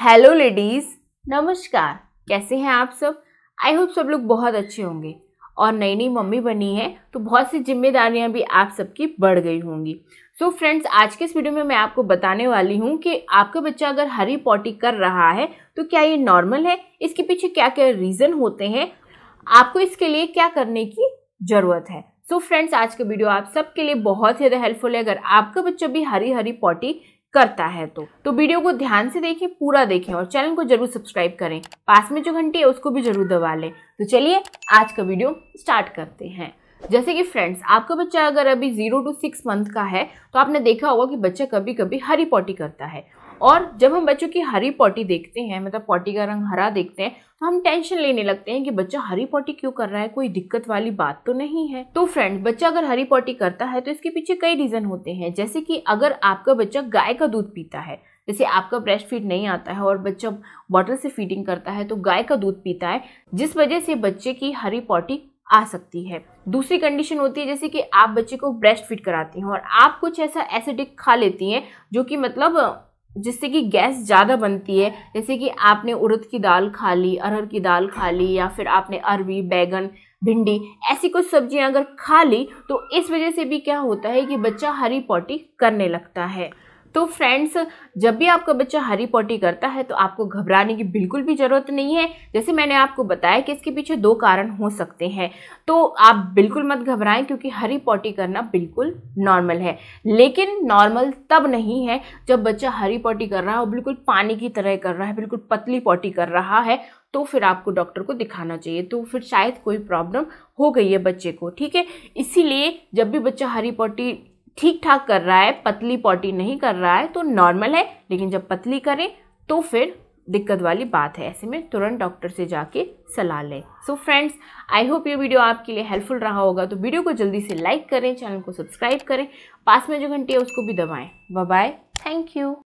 hello ladies नमस्कार कैसे हैं आप सब आई होप सब लोग बहुत अच्छे होंगे और नई नई मम्मी बनी है तो बहुत सी जिम्मेदारियां भी आप सबकी बढ़ गई होंगी सो so फ्रेंड्स आज के इस वीडियो में मैं आपको बताने वाली हूँ कि आपका बच्चा अगर हरी पॉटी कर रहा है तो क्या ये नॉर्मल है इसके पीछे क्या क्या रीज़न होते हैं आपको इसके लिए क्या करने की ज़रूरत है सो so फ्रेंड्स आज का वीडियो आप सबके लिए बहुत ही ज़्यादा हेल्पफुल है अगर आपका बच्चा भी हरी हरी पॉटी करता है तो तो वीडियो को ध्यान से देखें पूरा देखें और चैनल को जरूर सब्सक्राइब करें पास में जो घंटी है उसको भी जरूर दबा लें तो चलिए आज का वीडियो स्टार्ट करते हैं जैसे कि फ्रेंड्स आपका बच्चा अगर अभी जीरो टू सिक्स मंथ का है तो आपने देखा होगा कि बच्चा कभी कभी हरी पॉटी करता है और जब हम बच्चों की हरी पॉटी देखते हैं मतलब पॉटी का रंग हरा देखते हैं तो हम टेंशन लेने लगते हैं कि बच्चा हरी पॉटी क्यों कर रहा है कोई दिक्कत वाली बात तो नहीं है तो फ्रेंड बच्चा अगर हरी पॉटी करता है तो इसके पीछे कई रीज़न होते हैं जैसे कि अगर आपका बच्चा गाय का दूध पीता है जैसे आपका ब्रेस्ट फीड नहीं आता है और बच्चा बॉटल से फीडिंग करता है तो गाय का दूध पीता है जिस वजह से बच्चे की हरी पॉटी आ सकती है दूसरी कंडीशन होती है जैसे कि आप बच्चे को ब्रेस्ट फीड कराती हैं और आप कुछ ऐसा एसिडिक खा लेती हैं जो कि मतलब जिससे कि गैस ज़्यादा बनती है जैसे कि आपने उड़द की दाल खा ली अरहर की दाल खा ली या फिर आपने अरवी बैगन भिंडी ऐसी कुछ सब्जियां अगर खा ली तो इस वजह से भी क्या होता है कि बच्चा हरी पॉटी करने लगता है तो फ्रेंड्स जब भी आपका बच्चा हरी पॉटी करता है तो आपको घबराने की बिल्कुल भी ज़रूरत नहीं है जैसे मैंने आपको बताया कि इसके पीछे दो कारण हो सकते हैं तो आप बिल्कुल मत घबराएं क्योंकि हरी पॉटी करना बिल्कुल नॉर्मल है लेकिन नॉर्मल तब नहीं है जब बच्चा हरी पॉटी कर रहा है और बिल्कुल पानी की तरह कर रहा है बिल्कुल पतली पॉटी कर रहा है तो फिर आपको डॉक्टर को दिखाना चाहिए तो फिर शायद कोई प्रॉब्लम हो गई है बच्चे को ठीक है इसीलिए जब भी बच्चा हरी पॉटी ठीक ठाक कर रहा है पतली पॉटी नहीं कर रहा है तो नॉर्मल है लेकिन जब पतली करें तो फिर दिक्कत वाली बात है ऐसे में तुरंत डॉक्टर से जाके सलाह लें सो फ्रेंड्स आई होप ये वीडियो आपके लिए हेल्पफुल रहा होगा तो वीडियो को जल्दी से लाइक करें चैनल को सब्सक्राइब करें पास में जो घंटी है उसको भी दबाएँ बाय थैंक यू